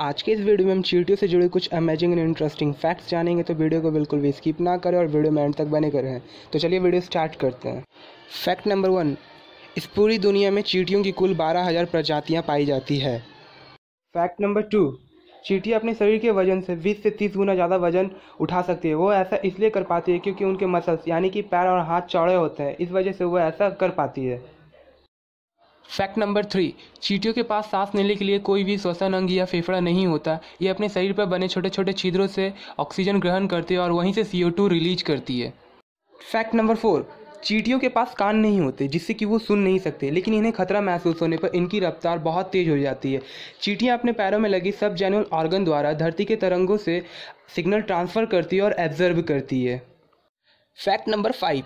आज के इस वीडियो में हम चीटियों से जुड़े कुछ अमेजिंग एंड इंटरेस्टिंग फैक्ट्स जानेंगे तो वीडियो को बिल्कुल भी स्किप ना करें और वीडियो में एंड तक बने करें तो चलिए वीडियो स्टार्ट करते हैं फैक्ट नंबर वन इस पूरी दुनिया में चीटियों की कुल बारह हज़ार प्रजातियाँ पाई जाती है फैक्ट नंबर टू चीटियाँ अपने शरीर के वजन से 20 से 30 गुना ज़्यादा वजन उठा सकती है वो ऐसा इसलिए कर पाती है क्योंकि उनके मसल्स यानी कि पैर और हाथ चौड़े होते हैं इस वजह से वो ऐसा कर पाती है फैक्ट नंबर थ्री चीटियों के पास सांस लेने के लिए कोई भी श्वसन अंग या फेफड़ा नहीं होता ये अपने शरीर पर बने छोटे छोटे छिद्रों से ऑक्सीजन ग्रहण करती है और वहीं से सी रिलीज करती है फैक्ट नंबर फोर चीटियों के पास कान नहीं होते जिससे कि वो सुन नहीं सकते लेकिन इन्हें खतरा महसूस होने पर इनकी रफ्तार बहुत तेज हो जाती है चीटियाँ अपने पैरों में लगी सब जैनुअल ऑर्गन द्वारा धरती के तरंगों से सिग्नल ट्रांसफ़र करती है और एब्जर्व करती है फैक्ट नंबर फाइव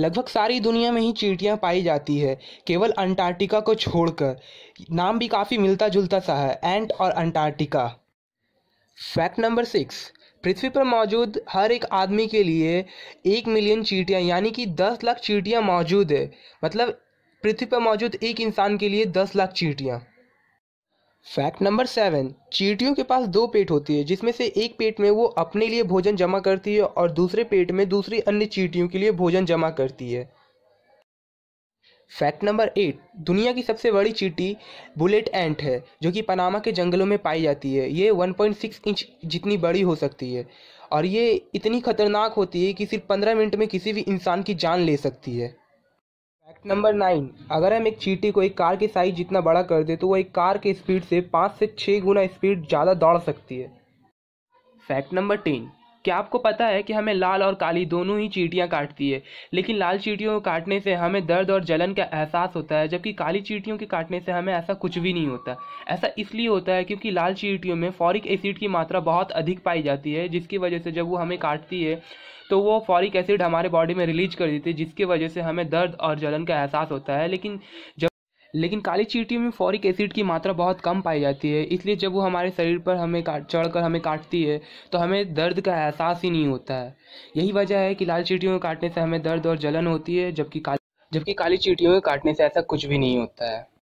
लगभग सारी दुनिया में ही चींटियाँ पाई जाती है केवल अंटार्कटिका को छोड़कर नाम भी काफ़ी मिलता जुलता सा है एंट और अंटार्कटिका फैक्ट नंबर सिक्स पृथ्वी पर मौजूद हर एक आदमी के लिए एक मिलियन चीटियाँ यानी कि दस लाख चीटियाँ मौजूद है मतलब पृथ्वी पर मौजूद एक इंसान के लिए दस लाख चीटियाँ फैक्ट नंबर सेवन चीटियों के पास दो पेट होती है जिसमें से एक पेट में वो अपने लिए भोजन जमा करती है और दूसरे पेट में दूसरी अन्य चीटियों के लिए भोजन जमा करती है फैक्ट नंबर एट दुनिया की सबसे बड़ी चीटी बुलेट एंट है जो कि पनामा के जंगलों में पाई जाती है ये 1.6 इंच जितनी बड़ी हो सकती है और ये इतनी खतरनाक होती है कि सिर्फ 15 मिनट में किसी भी इंसान की जान ले सकती है फैक्ट नंबर नाइन अगर हम एक चीटी को एक कार की साइज जितना बड़ा कर दे तो वो एक कार के स्पीड से पाँच से छः गुना स्पीड ज़्यादा दौड़ सकती है फैक्ट नंबर टेन क्या आपको पता है कि हमें लाल और काली दोनों ही चीटियाँ काटती है लेकिन लाल चीटियों को काटने से हमें दर्द और जलन का एहसास होता है जबकि काली चीटियों के काटने से हमें ऐसा कुछ भी नहीं होता ऐसा इसलिए होता है क्योंकि लाल चीटियों में फॉरिक एसिड की मात्रा बहुत अधिक पाई जाती है जिसकी वजह से जब वो हमें काटती है तो वो फॉरिक एसिड हमारे बॉडी में रिलीज कर देती है जिसकी वजह से हमें दर्द और जलन का एहसास होता है लेकिन जब लेकिन काली चींटी में फॉरिक एसिड की मात्रा बहुत कम पाई जाती है इसलिए जब वो हमारे शरीर पर हमें काट चढ़ कर हमें काटती है तो हमें दर्द का एहसास ही नहीं होता है यही वजह है कि लाल चींटियों को काटने से हमें दर्द और जलन होती है जबकि काली जबकि काली चींटियों के काटने से ऐसा कुछ भी नहीं होता है